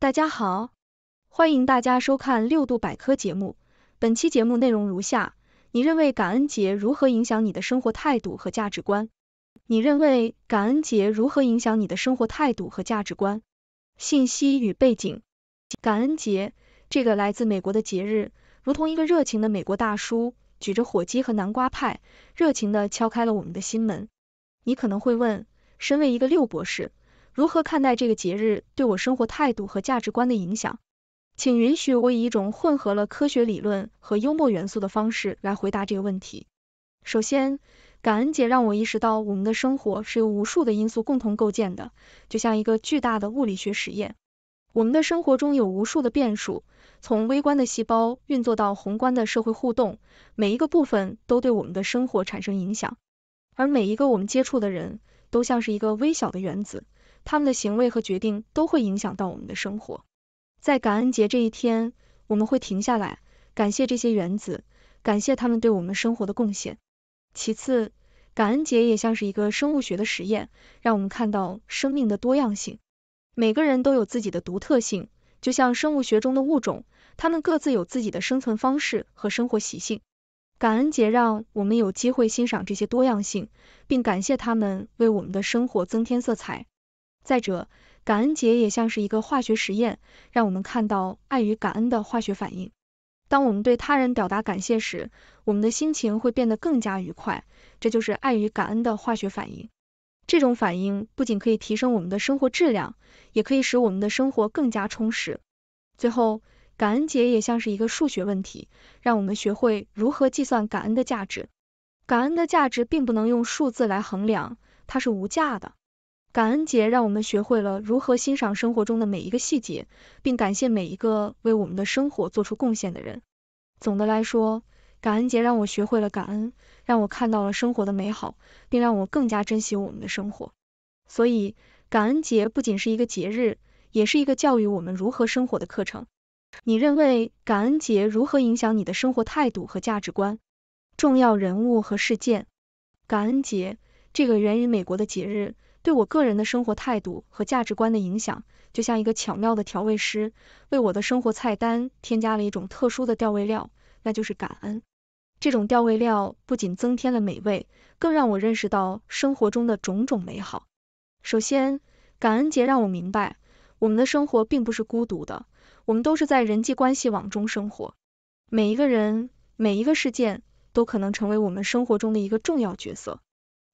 大家好，欢迎大家收看六度百科节目。本期节目内容如下：你认为感恩节如何影响你的生活态度和价值观？你认为感恩节如何影响你的生活态度和价值观？信息与背景：感恩节这个来自美国的节日，如同一个热情的美国大叔，举着火鸡和南瓜派，热情地敲开了我们的心门。你可能会问，身为一个六博士。如何看待这个节日对我生活态度和价值观的影响？请允许我以一种混合了科学理论和幽默元素的方式来回答这个问题。首先，感恩节让我意识到我们的生活是由无数的因素共同构建的，就像一个巨大的物理学实验。我们的生活中有无数的变数，从微观的细胞运作到宏观的社会互动，每一个部分都对我们的生活产生影响。而每一个我们接触的人都像是一个微小的原子。他们的行为和决定都会影响到我们的生活。在感恩节这一天，我们会停下来，感谢这些原子，感谢他们对我们生活的贡献。其次，感恩节也像是一个生物学的实验，让我们看到生命的多样性。每个人都有自己的独特性，就像生物学中的物种，他们各自有自己的生存方式和生活习性。感恩节让我们有机会欣赏这些多样性，并感谢他们为我们的生活增添色彩。再者，感恩节也像是一个化学实验，让我们看到爱与感恩的化学反应。当我们对他人表达感谢时，我们的心情会变得更加愉快，这就是爱与感恩的化学反应。这种反应不仅可以提升我们的生活质量，也可以使我们的生活更加充实。最后，感恩节也像是一个数学问题，让我们学会如何计算感恩的价值。感恩的价值并不能用数字来衡量，它是无价的。感恩节让我们学会了如何欣赏生活中的每一个细节，并感谢每一个为我们的生活做出贡献的人。总的来说，感恩节让我学会了感恩，让我看到了生活的美好，并让我更加珍惜我们的生活。所以，感恩节不仅是一个节日，也是一个教育我们如何生活的课程。你认为感恩节如何影响你的生活态度和价值观？重要人物和事件。感恩节这个源于美国的节日。对我个人的生活态度和价值观的影响，就像一个巧妙的调味师，为我的生活菜单添加了一种特殊的调味料，那就是感恩。这种调味料不仅增添了美味，更让我认识到生活中的种种美好。首先，感恩节让我明白，我们的生活并不是孤独的，我们都是在人际关系网中生活。每一个人，每一个事件，都可能成为我们生活中的一个重要角色。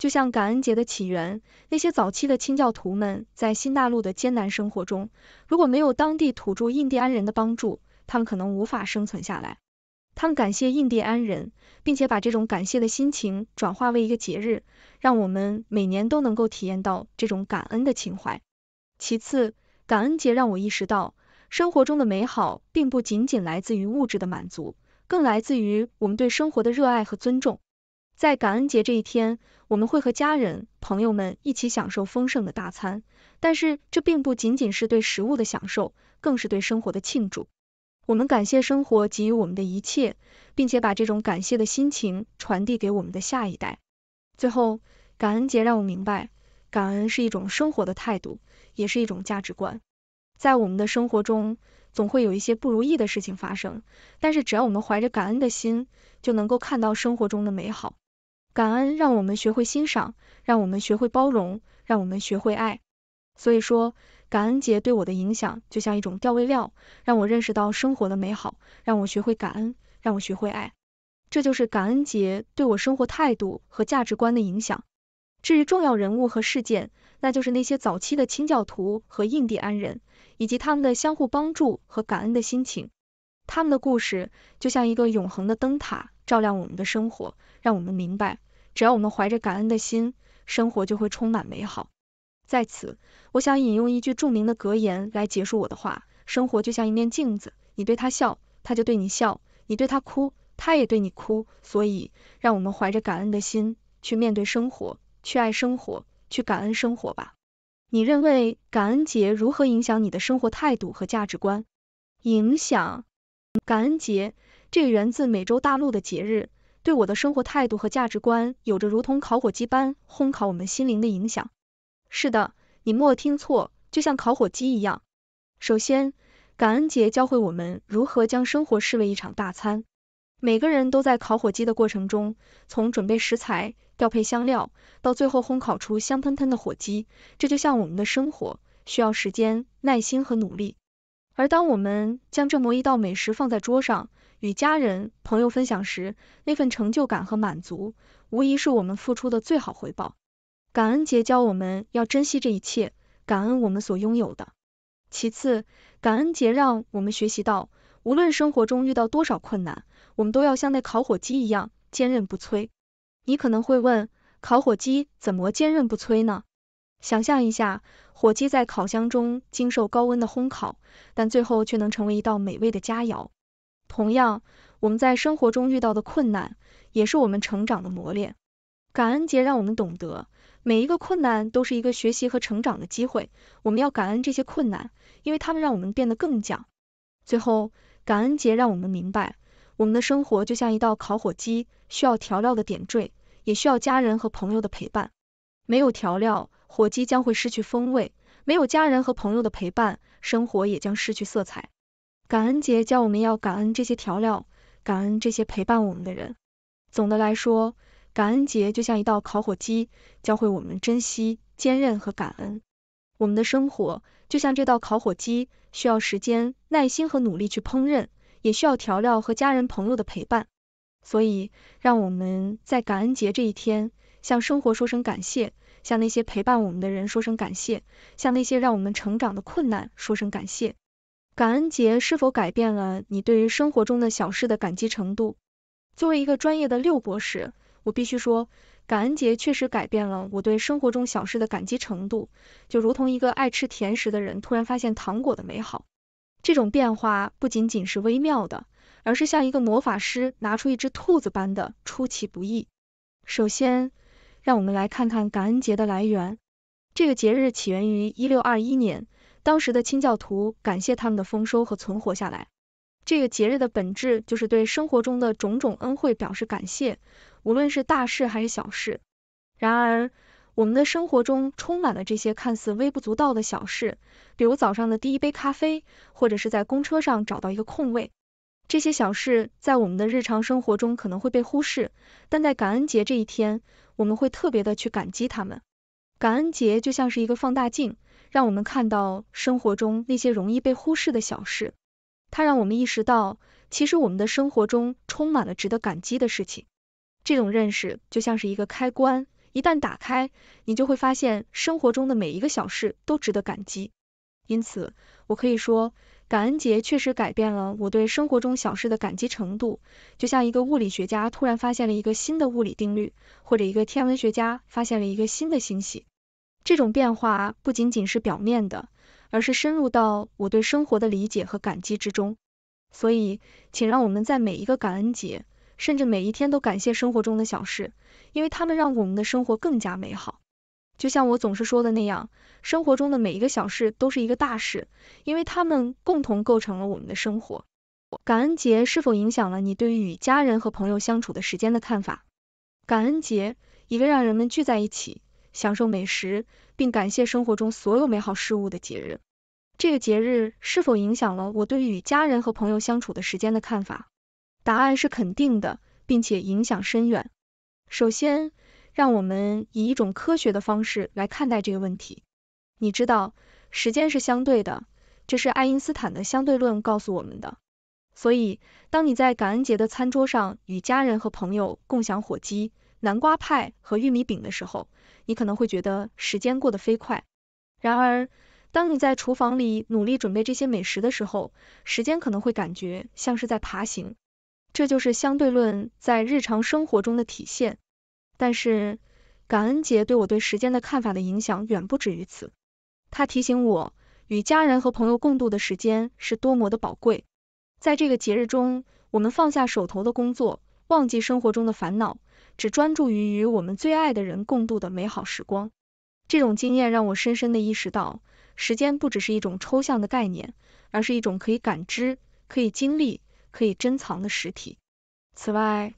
就像感恩节的起源，那些早期的清教徒们在新大陆的艰难生活中，如果没有当地土著印第安人的帮助，他们可能无法生存下来。他们感谢印第安人，并且把这种感谢的心情转化为一个节日，让我们每年都能够体验到这种感恩的情怀。其次，感恩节让我意识到，生活中的美好并不仅仅来自于物质的满足，更来自于我们对生活的热爱和尊重。在感恩节这一天，我们会和家人、朋友们一起享受丰盛的大餐。但是这并不仅仅是对食物的享受，更是对生活的庆祝。我们感谢生活给予我们的一切，并且把这种感谢的心情传递给我们的下一代。最后，感恩节让我明白，感恩是一种生活的态度，也是一种价值观。在我们的生活中，总会有一些不如意的事情发生，但是只要我们怀着感恩的心，就能够看到生活中的美好。感恩让我们学会欣赏，让我们学会包容，让我们学会爱。所以说，感恩节对我的影响就像一种调味料，让我认识到生活的美好，让我学会感恩，让我学会爱。这就是感恩节对我生活态度和价值观的影响。至于重要人物和事件，那就是那些早期的清教徒和印第安人，以及他们的相互帮助和感恩的心情。他们的故事就像一个永恒的灯塔，照亮我们的生活，让我们明白。只要我们怀着感恩的心，生活就会充满美好。在此，我想引用一句著名的格言来结束我的话：生活就像一面镜子，你对他笑，他就对你笑；你对他哭，他也对你哭。所以，让我们怀着感恩的心去面对生活，去爱生活，去感恩生活吧。你认为感恩节如何影响你的生活态度和价值观？影响。感恩节这个源自美洲大陆的节日。对我的生活态度和价值观有着如同烤火鸡般烘烤我们心灵的影响。是的，你莫听错，就像烤火鸡一样。首先，感恩节教会我们如何将生活视为一场大餐。每个人都在烤火鸡的过程中，从准备食材、调配香料，到最后烘烤出香喷喷的火鸡，这就像我们的生活需要时间、耐心和努力。而当我们将这么一道美食放在桌上，与家人朋友分享时，那份成就感和满足，无疑是我们付出的最好回报。感恩节教我们要珍惜这一切，感恩我们所拥有的。其次，感恩节让我们学习到，无论生活中遇到多少困难，我们都要像那烤火鸡一样坚韧不摧。你可能会问，烤火鸡怎么坚韧不摧呢？想象一下，火鸡在烤箱中经受高温的烘烤，但最后却能成为一道美味的佳肴。同样，我们在生活中遇到的困难，也是我们成长的磨练。感恩节让我们懂得，每一个困难都是一个学习和成长的机会。我们要感恩这些困难，因为他们让我们变得更强。最后，感恩节让我们明白，我们的生活就像一道烤火鸡，需要调料的点缀，也需要家人和朋友的陪伴。没有调料，火鸡将会失去风味；没有家人和朋友的陪伴，生活也将失去色彩。感恩节教我们要感恩这些调料，感恩这些陪伴我们的人。总的来说，感恩节就像一道烤火鸡，教会我们珍惜、坚韧和感恩。我们的生活就像这道烤火鸡，需要时间、耐心和努力去烹饪，也需要调料和家人朋友的陪伴。所以，让我们在感恩节这一天。向生活说声感谢，向那些陪伴我们的人说声感谢，向那些让我们成长的困难说声感谢。感恩节是否改变了你对于生活中的小事的感激程度？作为一个专业的六博士，我必须说，感恩节确实改变了我对生活中小事的感激程度，就如同一个爱吃甜食的人突然发现糖果的美好。这种变化不仅仅是微妙的，而是像一个魔法师拿出一只兔子般的出其不意。首先。让我们来看看感恩节的来源。这个节日起源于一六二一年，当时的清教徒感谢他们的丰收和存活下来。这个节日的本质就是对生活中的种种恩惠表示感谢，无论是大事还是小事。然而，我们的生活中充满了这些看似微不足道的小事，比如早上的第一杯咖啡，或者是在公车上找到一个空位。这些小事在我们的日常生活中可能会被忽视，但在感恩节这一天。我们会特别的去感激他们。感恩节就像是一个放大镜，让我们看到生活中那些容易被忽视的小事。它让我们意识到，其实我们的生活中充满了值得感激的事情。这种认识就像是一个开关，一旦打开，你就会发现生活中的每一个小事都值得感激。因此，我可以说。感恩节确实改变了我对生活中小事的感激程度，就像一个物理学家突然发现了一个新的物理定律，或者一个天文学家发现了一个新的星系。这种变化不仅仅是表面的，而是深入到我对生活的理解和感激之中。所以，请让我们在每一个感恩节，甚至每一天都感谢生活中的小事，因为它们让我们的生活更加美好。就像我总是说的那样，生活中的每一个小事都是一个大事，因为它们共同构成了我们的生活。感恩节是否影响了你对于与家人和朋友相处的时间的看法？感恩节，一个让人们聚在一起，享受美食，并感谢生活中所有美好事物的节日。这个节日是否影响了我对于与家人和朋友相处的时间的看法？答案是肯定的，并且影响深远。首先，让我们以一种科学的方式来看待这个问题。你知道，时间是相对的，这是爱因斯坦的相对论告诉我们的。所以，当你在感恩节的餐桌上与家人和朋友共享火鸡、南瓜派和玉米饼的时候，你可能会觉得时间过得飞快；然而，当你在厨房里努力准备这些美食的时候，时间可能会感觉像是在爬行。这就是相对论在日常生活中的体现。但是，感恩节对我对时间的看法的影响远不止于此。它提醒我，与家人和朋友共度的时间是多么的宝贵。在这个节日中，我们放下手头的工作，忘记生活中的烦恼，只专注于与我们最爱的人共度的美好时光。这种经验让我深深的意识到，时间不只是一种抽象的概念，而是一种可以感知、可以经历、可以珍藏的实体。此外，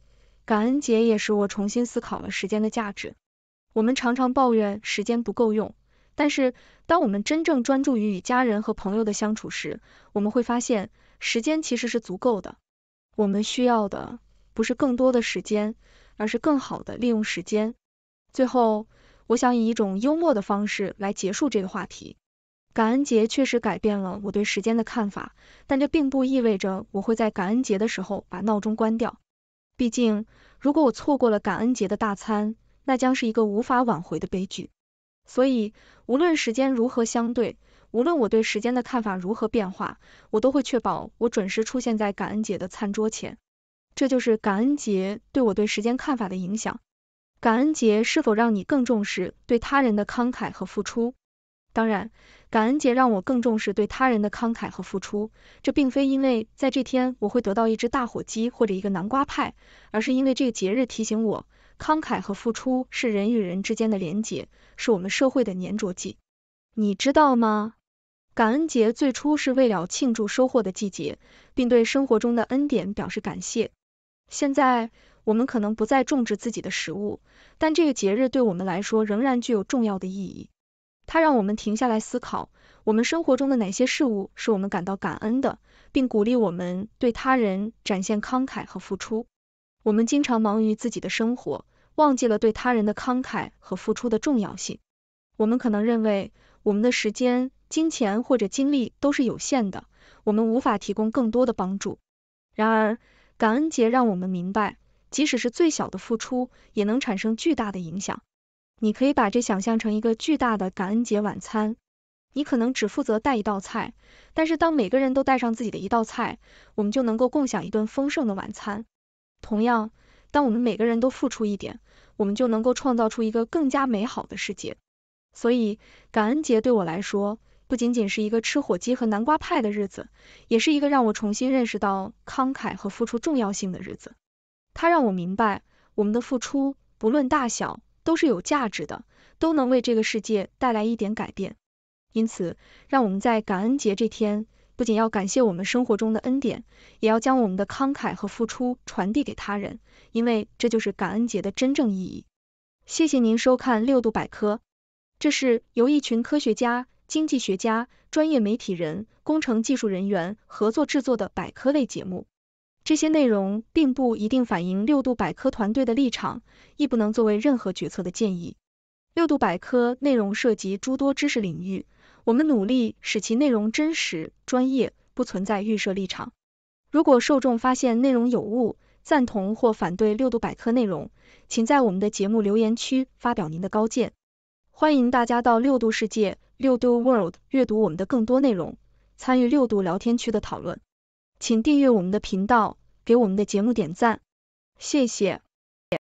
感恩节也使我重新思考了时间的价值。我们常常抱怨时间不够用，但是当我们真正专注于与家人和朋友的相处时，我们会发现时间其实是足够的。我们需要的不是更多的时间，而是更好的利用时间。最后，我想以一种幽默的方式来结束这个话题。感恩节确实改变了我对时间的看法，但这并不意味着我会在感恩节的时候把闹钟关掉。毕竟，如果我错过了感恩节的大餐，那将是一个无法挽回的悲剧。所以，无论时间如何相对，无论我对时间的看法如何变化，我都会确保我准时出现在感恩节的餐桌前。这就是感恩节对我对时间看法的影响。感恩节是否让你更重视对他人的慷慨和付出？当然，感恩节让我更重视对他人的慷慨和付出。这并非因为在这天我会得到一只大火鸡或者一个南瓜派，而是因为这个节日提醒我，慷慨和付出是人与人之间的连结，是我们社会的粘着剂。你知道吗？感恩节最初是为了庆祝收获的季节，并对生活中的恩典表示感谢。现在我们可能不再种植自己的食物，但这个节日对我们来说仍然具有重要的意义。它让我们停下来思考，我们生活中的哪些事物是我们感到感恩的，并鼓励我们对他人展现慷慨和付出。我们经常忙于自己的生活，忘记了对他人的慷慨和付出的重要性。我们可能认为，我们的时间、金钱或者精力都是有限的，我们无法提供更多的帮助。然而，感恩节让我们明白，即使是最小的付出，也能产生巨大的影响。你可以把这想象成一个巨大的感恩节晚餐，你可能只负责带一道菜，但是当每个人都带上自己的一道菜，我们就能够共享一顿丰盛的晚餐。同样，当我们每个人都付出一点，我们就能够创造出一个更加美好的世界。所以，感恩节对我来说，不仅仅是一个吃火鸡和南瓜派的日子，也是一个让我重新认识到慷慨和付出重要性的日子。它让我明白，我们的付出不论大小。都是有价值的，都能为这个世界带来一点改变。因此，让我们在感恩节这天，不仅要感谢我们生活中的恩典，也要将我们的慷慨和付出传递给他人，因为这就是感恩节的真正意义。谢谢您收看六度百科，这是由一群科学家、经济学家、专业媒体人、工程技术人员合作制作的百科类节目。这些内容并不一定反映六度百科团队的立场，亦不能作为任何决策的建议。六度百科内容涉及诸多知识领域，我们努力使其内容真实、专业，不存在预设立场。如果受众发现内容有误、赞同或反对六度百科内容，请在我们的节目留言区发表您的高见。欢迎大家到六度世界（六度 World） 阅读我们的更多内容，参与六度聊天区的讨论。请订阅我们的频道，给我们的节目点赞，谢谢。